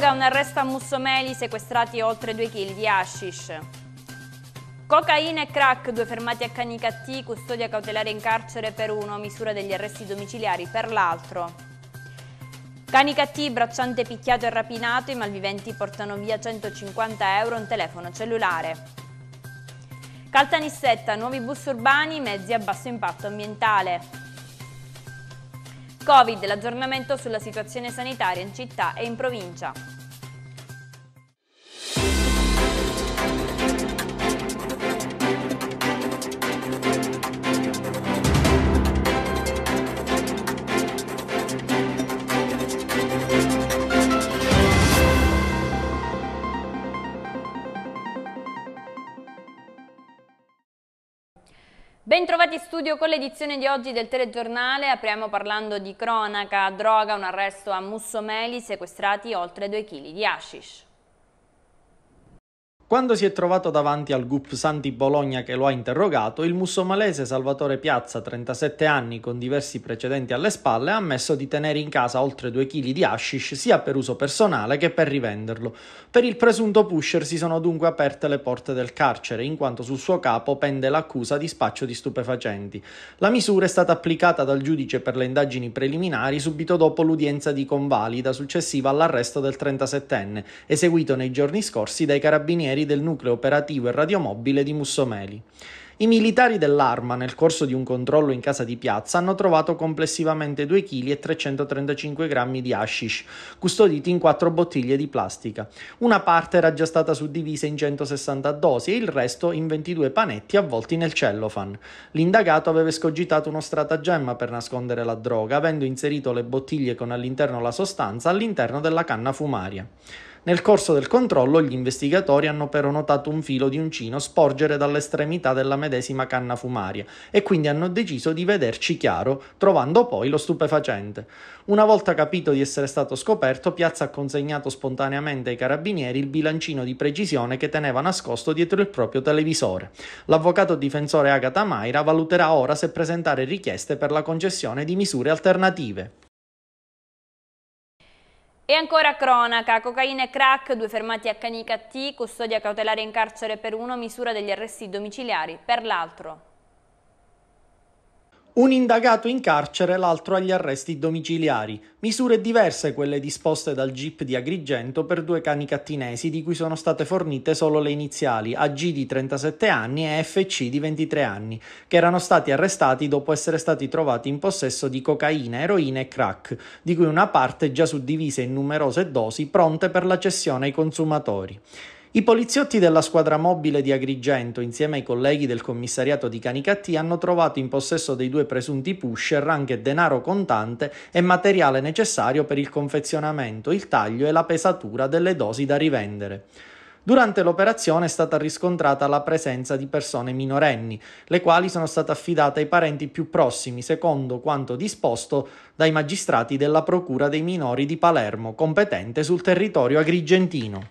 Droga, un arresto a Mussomeli, sequestrati oltre 2 kg di hashish. Cocaina e crack, due fermati a Canicattì, custodia cautelare in carcere per uno, misura degli arresti domiciliari per l'altro. Canicattì, bracciante picchiato e rapinato, i malviventi portano via 150 euro un telefono cellulare. Caltanissetta, nuovi bus urbani, mezzi a basso impatto ambientale. Covid, l'aggiornamento sulla situazione sanitaria in città e in provincia. Bentrovati in studio con l'edizione di oggi del telegiornale. Apriamo parlando di cronaca, droga, un arresto a Mussomeli, sequestrati oltre 2 kg di hashish. Quando si è trovato davanti al GUP Santi Bologna che lo ha interrogato, il mussomalese Salvatore Piazza, 37 anni, con diversi precedenti alle spalle, ha ammesso di tenere in casa oltre 2 kg di hashish sia per uso personale che per rivenderlo. Per il presunto pusher si sono dunque aperte le porte del carcere, in quanto sul suo capo pende l'accusa di spaccio di stupefacenti. La misura è stata applicata dal giudice per le indagini preliminari subito dopo l'udienza di convalida successiva all'arresto del 37enne, eseguito nei giorni scorsi dai carabinieri cancellieri del nucleo operativo e radiomobile di Mussomeli. I militari dell'Arma, nel corso di un controllo in casa di piazza, hanno trovato complessivamente 2 kg e 335 grammi di hashish, custoditi in quattro bottiglie di plastica. Una parte era già stata suddivisa in 160 dosi e il resto in 22 panetti avvolti nel cellofan. L'indagato aveva escogitato uno stratagemma per nascondere la droga, avendo inserito le bottiglie con all'interno la sostanza all'interno della canna fumaria. Nel corso del controllo gli investigatori hanno però notato un filo di uncino sporgere dall'estremità della medesima canna fumaria e quindi hanno deciso di vederci chiaro, trovando poi lo stupefacente. Una volta capito di essere stato scoperto, Piazza ha consegnato spontaneamente ai carabinieri il bilancino di precisione che teneva nascosto dietro il proprio televisore. L'avvocato difensore Agata Maira valuterà ora se presentare richieste per la concessione di misure alternative. E ancora cronaca, cocaina e crack, due fermati a Canicattì, custodia cautelare in carcere per uno, misura degli arresti domiciliari per l'altro. Un indagato in carcere, l'altro agli arresti domiciliari. Misure diverse quelle disposte dal GIP di Agrigento per due cani cattinesi di cui sono state fornite solo le iniziali AG di 37 anni e FC di 23 anni, che erano stati arrestati dopo essere stati trovati in possesso di cocaina, eroina e crack, di cui una parte già suddivisa in numerose dosi pronte per la cessione ai consumatori. I poliziotti della squadra mobile di Agrigento, insieme ai colleghi del commissariato di Canicattì, hanno trovato in possesso dei due presunti pusher anche denaro contante e materiale necessario per il confezionamento, il taglio e la pesatura delle dosi da rivendere. Durante l'operazione è stata riscontrata la presenza di persone minorenni, le quali sono state affidate ai parenti più prossimi, secondo quanto disposto dai magistrati della Procura dei minori di Palermo, competente sul territorio agrigentino.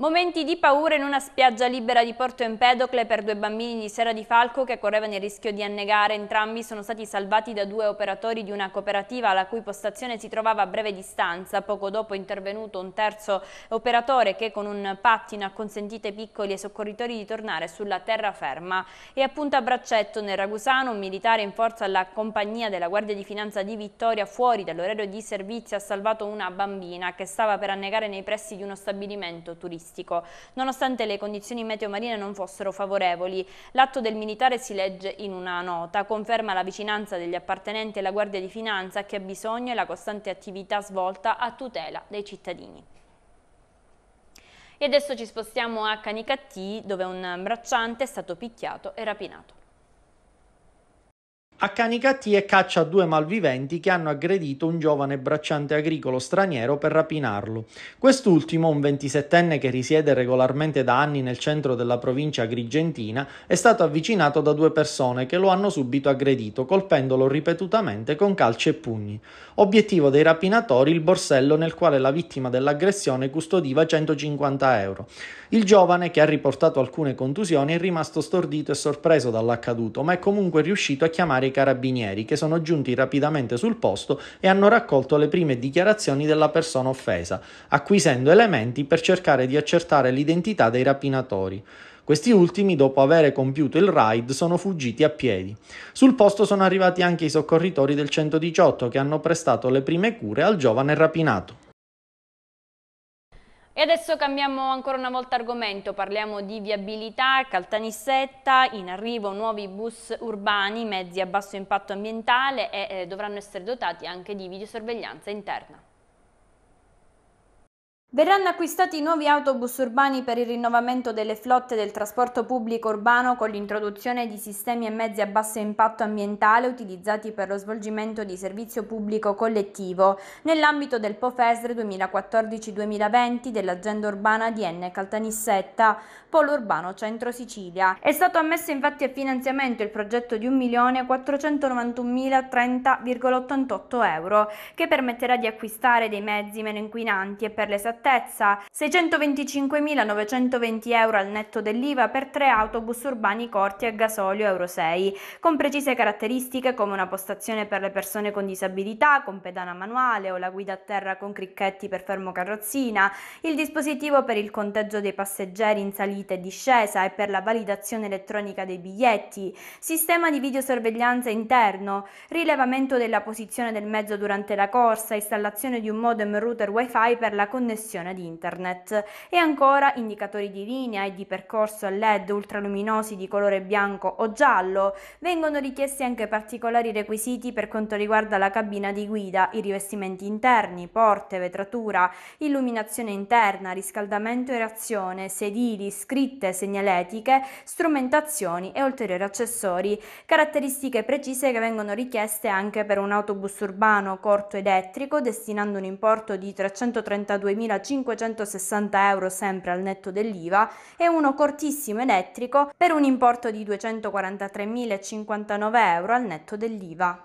Momenti di paura in una spiaggia libera di Porto Empedocle per due bambini di Sera di Falco che correvano il rischio di annegare. Entrambi sono stati salvati da due operatori di una cooperativa la cui postazione si trovava a breve distanza. Poco dopo è intervenuto un terzo operatore che con un pattino ha consentito ai piccoli e soccorritori di tornare sulla terraferma. E a punta braccetto nel Ragusano un militare in forza alla compagnia della Guardia di Finanza di Vittoria fuori dall'orario di servizio ha salvato una bambina che stava per annegare nei pressi di uno stabilimento turistico calcistico, nonostante le condizioni meteo marine non fossero favorevoli. L'atto del militare si legge in una nota, conferma la vicinanza degli appartenenti alla Guardia di Finanza che ha bisogno e la costante attività svolta a tutela dei cittadini. E adesso ci spostiamo a Canicattì, dove un bracciante è stato picchiato e rapinato. A Canicatti e caccia due malviventi che hanno aggredito un giovane bracciante agricolo straniero per rapinarlo. Quest'ultimo, un 27enne che risiede regolarmente da anni nel centro della provincia agrigentina, è stato avvicinato da due persone che lo hanno subito aggredito, colpendolo ripetutamente con calci e pugni. Obiettivo dei rapinatori il borsello nel quale la vittima dell'aggressione custodiva 150 euro. Il giovane, che ha riportato alcune contusioni, è rimasto stordito e sorpreso dall'accaduto, ma è comunque riuscito a chiamare i carabinieri, che sono giunti rapidamente sul posto e hanno raccolto le prime dichiarazioni della persona offesa, acquisendo elementi per cercare di accertare l'identità dei rapinatori. Questi ultimi, dopo aver compiuto il raid, sono fuggiti a piedi. Sul posto sono arrivati anche i soccorritori del 118 che hanno prestato le prime cure al giovane rapinato. E adesso cambiamo ancora una volta argomento, parliamo di viabilità, Caltanissetta, in arrivo nuovi bus urbani, mezzi a basso impatto ambientale e eh, dovranno essere dotati anche di videosorveglianza interna. Verranno acquistati nuovi autobus urbani per il rinnovamento delle flotte del trasporto pubblico urbano con l'introduzione di sistemi e mezzi a basso impatto ambientale utilizzati per lo svolgimento di servizio pubblico collettivo nell'ambito del POFESR 2014-2020 dell'agenda urbana di N. Caltanissetta, Polo Urbano Centro Sicilia. È stato ammesso infatti a finanziamento il progetto di 1.491.030,88 euro che permetterà di acquistare dei mezzi meno inquinanti e per l'esatta esattezza, 625.920 euro al netto dell'IVA per tre autobus urbani corti a gasolio Euro 6, con precise caratteristiche come una postazione per le persone con disabilità, con pedana manuale o la guida a terra con cricchetti per fermo carrozzina, il dispositivo per il conteggio dei passeggeri in salita e discesa e per la validazione elettronica dei biglietti, sistema di videosorveglianza interno, rilevamento della posizione del mezzo durante la corsa, installazione di un modem router wifi per la connessione connessione ad internet e ancora indicatori di linea e di percorso a LED ultraluminosi di colore bianco o giallo. Vengono richiesti anche particolari requisiti per quanto riguarda la cabina di guida, i rivestimenti interni, porte, vetratura, illuminazione interna, riscaldamento e reazione, sedili, scritte, segnaletiche, strumentazioni e ulteriori accessori. Caratteristiche precise che vengono richieste anche per un autobus urbano corto ed elettrico destinando un importo di 332.000 2.560 euro sempre al netto dell'IVA e uno cortissimo elettrico per un importo di 243.059 euro al netto dell'IVA.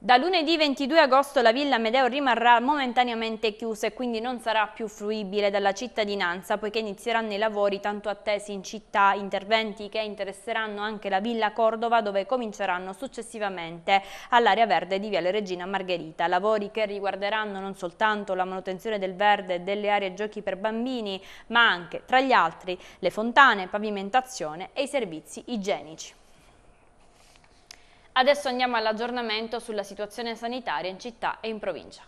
Da lunedì 22 agosto la Villa Medeo rimarrà momentaneamente chiusa e quindi non sarà più fruibile dalla cittadinanza poiché inizieranno i lavori tanto attesi in città, interventi che interesseranno anche la Villa Cordova dove cominceranno successivamente all'area verde di Viale Regina Margherita. Lavori che riguarderanno non soltanto la manutenzione del verde e delle aree giochi per bambini ma anche, tra gli altri, le fontane, pavimentazione e i servizi igienici. Adesso andiamo all'aggiornamento sulla situazione sanitaria in città e in provincia.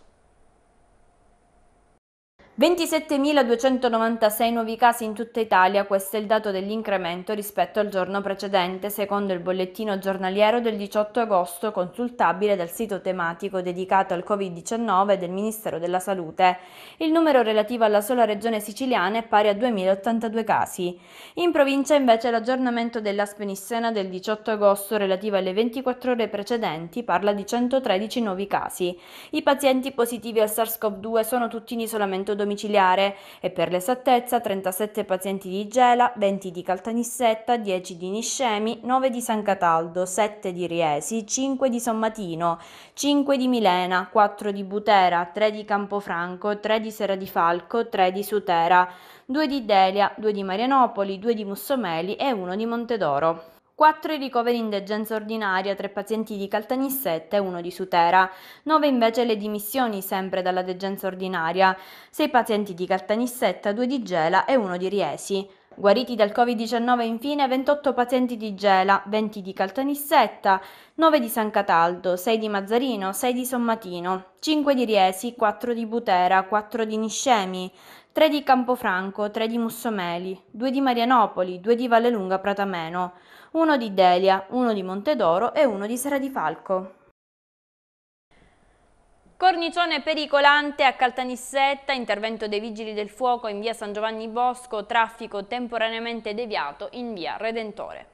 27.296 nuovi casi in tutta Italia, questo è il dato dell'incremento rispetto al giorno precedente, secondo il bollettino giornaliero del 18 agosto consultabile dal sito tematico dedicato al Covid-19 del Ministero della Salute. Il numero relativo alla sola regione siciliana è pari a 2.082 casi. In provincia invece l'aggiornamento della Spenissena del 18 agosto relativo alle 24 ore precedenti parla di 113 nuovi casi. I pazienti positivi al SARS-CoV-2 sono tutti in isolamento domiciliare e per l'esattezza 37 pazienti di Gela, 20 di Caltanissetta, 10 di Niscemi, 9 di San Cataldo, 7 di Riesi, 5 di Sommatino, 5 di Milena, 4 di Butera, 3 di Campofranco, 3 di Sera di Falco, 3 di Sutera, 2 di Delia, 2 di Marianopoli, 2 di Mussomeli e 1 di Montedoro. 4 i ricoveri in degenza ordinaria, 3 pazienti di Caltanissetta e 1 di Sutera, 9 invece le dimissioni sempre dalla degenza ordinaria, 6 pazienti di Caltanissetta, 2 di Gela e 1 di Riesi. Guariti dal Covid-19 infine 28 pazienti di Gela, 20 di Caltanissetta, 9 di San Cataldo, 6 di Mazzarino, 6 di Sommatino, 5 di Riesi, 4 di Butera, 4 di Niscemi, 3 di Campofranco, 3 di Mussomeli, 2 di Marianopoli, 2 di Vallelunga Pratameno uno di Delia, uno di Montedoro e uno di Sera di Falco. Cornicione pericolante a Caltanissetta, intervento dei Vigili del Fuoco in via San Giovanni Bosco, traffico temporaneamente deviato in via Redentore.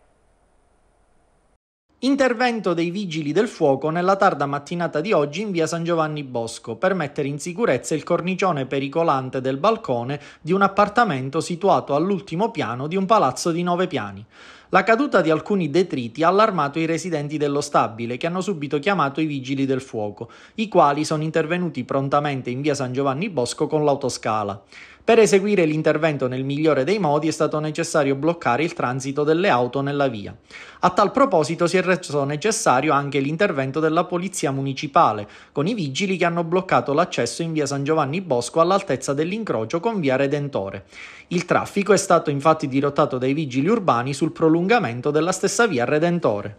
Intervento dei vigili del fuoco nella tarda mattinata di oggi in via San Giovanni Bosco per mettere in sicurezza il cornicione pericolante del balcone di un appartamento situato all'ultimo piano di un palazzo di nove piani. La caduta di alcuni detriti ha allarmato i residenti dello stabile che hanno subito chiamato i vigili del fuoco, i quali sono intervenuti prontamente in via San Giovanni Bosco con l'autoscala. Per eseguire l'intervento nel migliore dei modi è stato necessario bloccare il transito delle auto nella via. A tal proposito si è reso necessario anche l'intervento della polizia municipale, con i vigili che hanno bloccato l'accesso in via San Giovanni Bosco all'altezza dell'incrocio con via Redentore. Il traffico è stato infatti dirottato dai vigili urbani sul prolungamento della stessa via Redentore.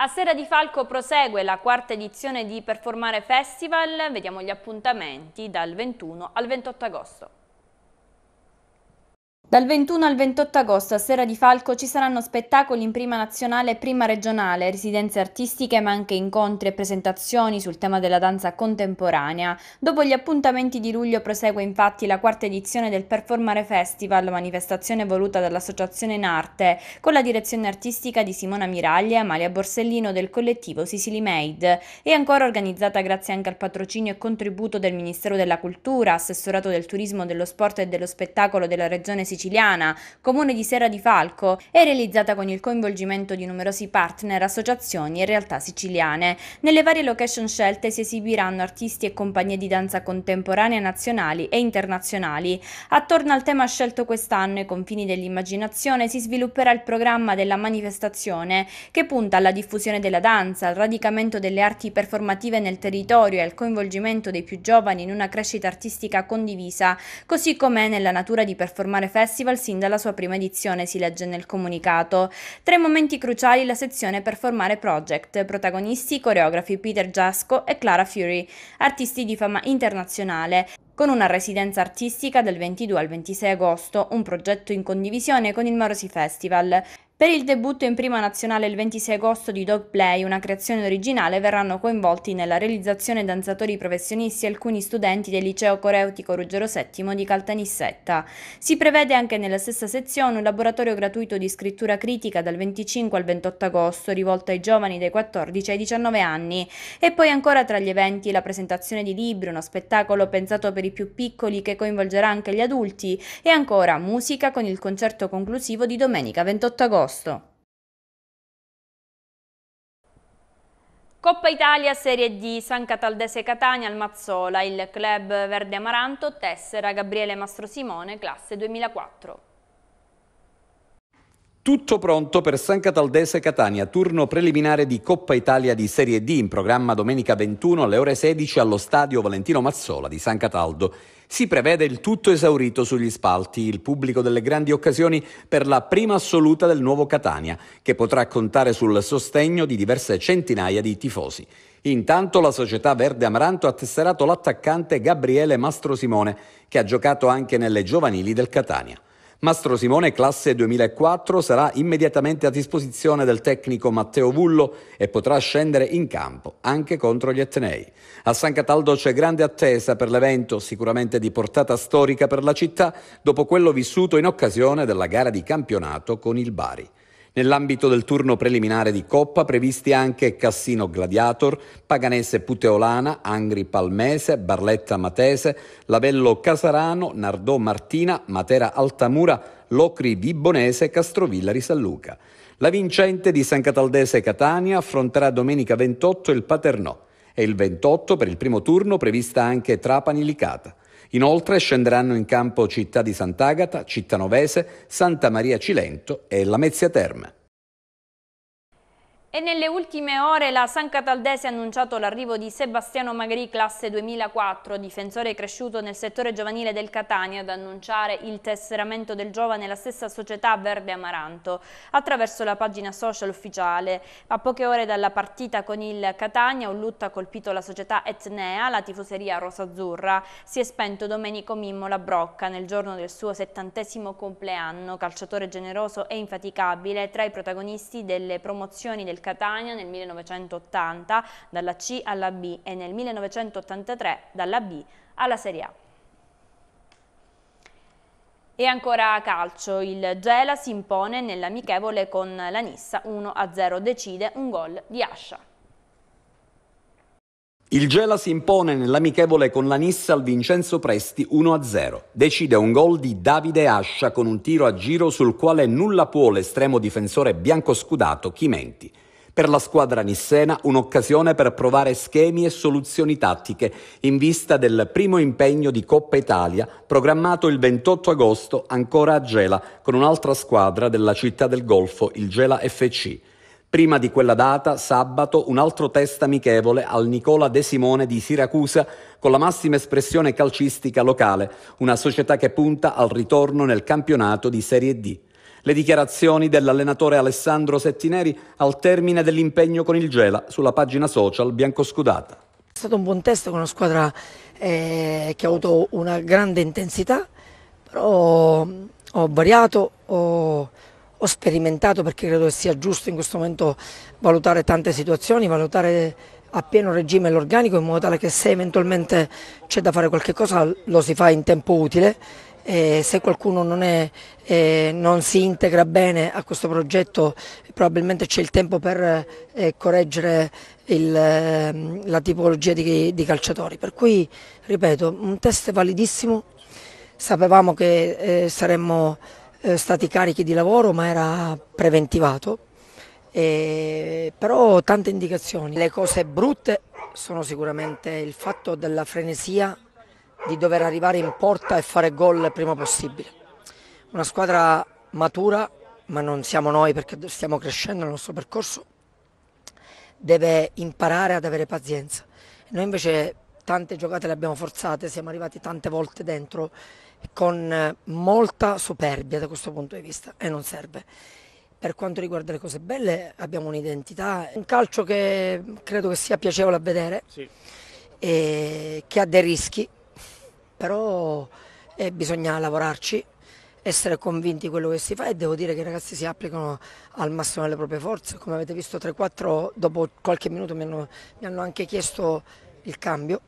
A Sera di Falco prosegue la quarta edizione di Performare Festival, vediamo gli appuntamenti dal 21 al 28 agosto. Dal 21 al 28 agosto a Sera di Falco ci saranno spettacoli in prima nazionale e prima regionale, residenze artistiche ma anche incontri e presentazioni sul tema della danza contemporanea. Dopo gli appuntamenti di luglio prosegue infatti la quarta edizione del Performare Festival, manifestazione voluta dall'Associazione in Arte, con la direzione artistica di Simona Miraglia e Amalia Borsellino del collettivo Sicily Made. E ancora organizzata grazie anche al patrocinio e contributo del Ministero della Cultura, assessorato del Turismo, dello Sport e dello Spettacolo della Regione Sicilia siciliana, comune di Serra di Falco, è realizzata con il coinvolgimento di numerosi partner, associazioni e realtà siciliane. Nelle varie location scelte si esibiranno artisti e compagnie di danza contemporanea nazionali e internazionali. Attorno al tema scelto quest'anno, i confini dell'immaginazione, si svilupperà il programma della manifestazione che punta alla diffusione della danza, al radicamento delle arti performative nel territorio e al coinvolgimento dei più giovani in una crescita artistica condivisa, così come nella natura di performare festival festival sin dalla sua prima edizione, si legge nel comunicato. Tra i momenti cruciali la sezione per formare Project, protagonisti coreografi Peter Giasco e Clara Fury, artisti di fama internazionale, con una residenza artistica dal 22 al 26 agosto, un progetto in condivisione con il Marosi Festival. Per il debutto in prima nazionale il 26 agosto di Dog Play, una creazione originale, verranno coinvolti nella realizzazione danzatori professionisti e alcuni studenti del liceo coreutico Ruggero VII di Caltanissetta. Si prevede anche nella stessa sezione un laboratorio gratuito di scrittura critica dal 25 al 28 agosto, rivolto ai giovani dai 14 ai 19 anni. E poi ancora tra gli eventi la presentazione di libri, uno spettacolo pensato per i più piccoli che coinvolgerà anche gli adulti, e ancora musica con il concerto conclusivo di domenica 28 agosto posto. Coppa Italia Serie D San Cataldese Catania al Mazzola, il club verde amaranto tessera Gabriele Mastro Simone classe 2004. Tutto pronto per San Cataldese Catania, turno preliminare di Coppa Italia di Serie D in programma domenica 21 alle ore 16 allo stadio Valentino Mazzola di San Cataldo. Si prevede il tutto esaurito sugli spalti, il pubblico delle grandi occasioni per la prima assoluta del nuovo Catania, che potrà contare sul sostegno di diverse centinaia di tifosi. Intanto la società Verde Amaranto ha tesserato l'attaccante Gabriele Mastro Simone, che ha giocato anche nelle giovanili del Catania. Mastro Simone, classe 2004, sarà immediatamente a disposizione del tecnico Matteo Vullo e potrà scendere in campo anche contro gli Etnei. A San Cataldo c'è grande attesa per l'evento, sicuramente di portata storica per la città, dopo quello vissuto in occasione della gara di campionato con il Bari. Nell'ambito del turno preliminare di Coppa previsti anche Cassino Gladiator, Paganese Puteolana, Angri Palmese, Barletta Matese, Lavello Casarano, Nardò Martina, Matera Altamura, Locri Vibonese, Castrovillari San La vincente di San Cataldese Catania affronterà domenica 28 il Paternò e il 28 per il primo turno prevista anche Trapani Licata. Inoltre scenderanno in campo Città di Sant'Agata, Cittanovese, Santa Maria Cilento e Lamezia Terme. E nelle ultime ore la San Cataldese ha annunciato l'arrivo di Sebastiano Magri, classe 2004, difensore cresciuto nel settore giovanile del Catania, ad annunciare il tesseramento del giovane la stessa società Verde Amaranto, attraverso la pagina social ufficiale. A poche ore dalla partita con il Catania, un lutto ha colpito la società Etnea, la tifoseria rosazzurra. Si è spento Domenico Mimmo La Brocca nel giorno del suo settantesimo compleanno, calciatore generoso e infaticabile, tra i protagonisti delle promozioni del del Catania nel 1980 dalla C alla B e nel 1983 dalla B alla Serie A. E ancora calcio, il Gela si impone nell'amichevole con la Nissa 1-0, decide un gol di Ascia. Il Gela si impone nell'amichevole con la Nissa al Vincenzo Presti 1-0. Decide un gol di Davide Ascia con un tiro a giro sul quale nulla può l'estremo difensore biancoscudato Chimenti per la squadra nissena un'occasione per provare schemi e soluzioni tattiche in vista del primo impegno di Coppa Italia programmato il 28 agosto ancora a Gela con un'altra squadra della città del Golfo, il Gela FC. Prima di quella data, sabato, un altro test amichevole al Nicola De Simone di Siracusa con la massima espressione calcistica locale, una società che punta al ritorno nel campionato di Serie D le dichiarazioni dell'allenatore Alessandro Settineri al termine dell'impegno con il Gela sulla pagina social biancoscudata. È stato un buon test con una squadra eh, che ha avuto una grande intensità, però ho variato, ho, ho sperimentato perché credo che sia giusto in questo momento valutare tante situazioni, valutare a pieno regime l'organico in modo tale che se eventualmente c'è da fare qualche cosa lo si fa in tempo utile eh, se qualcuno non, è, eh, non, si integra bene a questo progetto probabilmente c'è il tempo per eh, correggere il, ehm, la tipologia di, di, calciatori. Per cui, ripeto, un test validissimo, sapevamo che eh, saremmo eh, stati carichi di lavoro ma era preventivato. Eh, però tante indicazioni. Le cose brutte sono sicuramente il fatto della frenesia di dover arrivare in porta e fare gol il prima possibile. Una squadra matura, ma non siamo noi perché stiamo crescendo nel nostro percorso, deve imparare ad avere pazienza. Noi invece tante giocate le abbiamo forzate, siamo arrivati tante volte dentro con molta superbia da questo punto di vista e non serve. Per quanto riguarda le cose belle abbiamo un'identità, un calcio che credo che sia piacevole a vedere, sì. che ha dei rischi, però eh, bisogna lavorarci, essere convinti di quello che si fa e devo dire che i ragazzi si applicano al massimo delle proprie forze, come avete visto 3-4 dopo qualche minuto mi hanno, mi hanno anche chiesto il cambio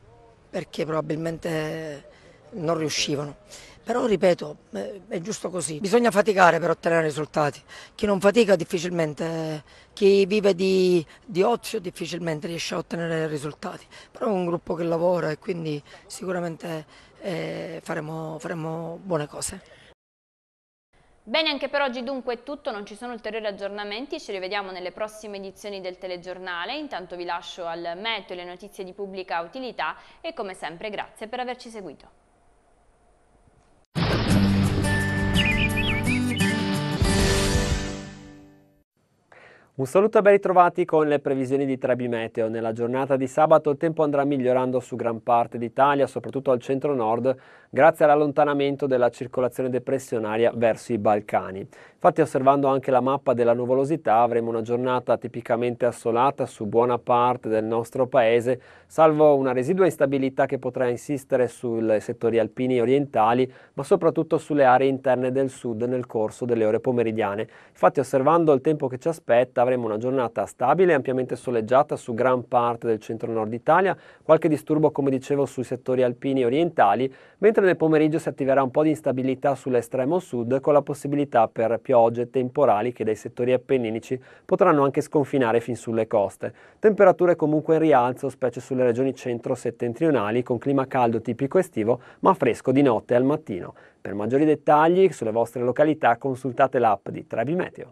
perché probabilmente non riuscivano. Però ripeto, eh, è giusto così, bisogna faticare per ottenere risultati, chi non fatica difficilmente, eh, chi vive di, di ozio difficilmente riesce a ottenere risultati, però è un gruppo che lavora e quindi sicuramente faremo, faremo buone cose. Bene, anche per oggi dunque è tutto, non ci sono ulteriori aggiornamenti, ci rivediamo nelle prossime edizioni del telegiornale, intanto vi lascio al meteo le notizie di pubblica utilità e come sempre grazie per averci seguito. Un saluto e ben ritrovati con le previsioni di Trebi Meteo. Nella giornata di sabato il tempo andrà migliorando su gran parte d'Italia, soprattutto al centro-nord, grazie all'allontanamento della circolazione depressionaria verso i Balcani. Infatti, osservando anche la mappa della nuvolosità, avremo una giornata tipicamente assolata su buona parte del nostro paese, salvo una residua instabilità che potrà insistere sui settori alpini orientali, ma soprattutto sulle aree interne del sud nel corso delle ore pomeridiane. Infatti, osservando il tempo che ci aspetta, avremo una giornata stabile e ampiamente soleggiata su gran parte del centro-nord Italia, qualche disturbo come dicevo sui settori alpini orientali, mentre nel pomeriggio si attiverà un po' di instabilità sull'estremo sud con la possibilità per piogge temporali che dai settori appenninici potranno anche sconfinare fin sulle coste. Temperature comunque in rialzo, specie sulle regioni centro-settentrionali, con clima caldo tipico estivo, ma fresco di notte al mattino. Per maggiori dettagli sulle vostre località consultate l'app di Trebi Meteo.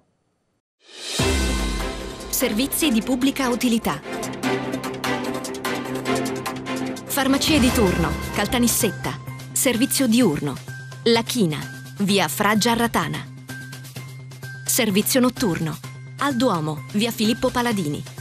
Servizi di pubblica utilità. Farmacie di turno, Caltanissetta, servizio diurno, La China, via Fra Giarratana. Servizio notturno, al Duomo, via Filippo Paladini.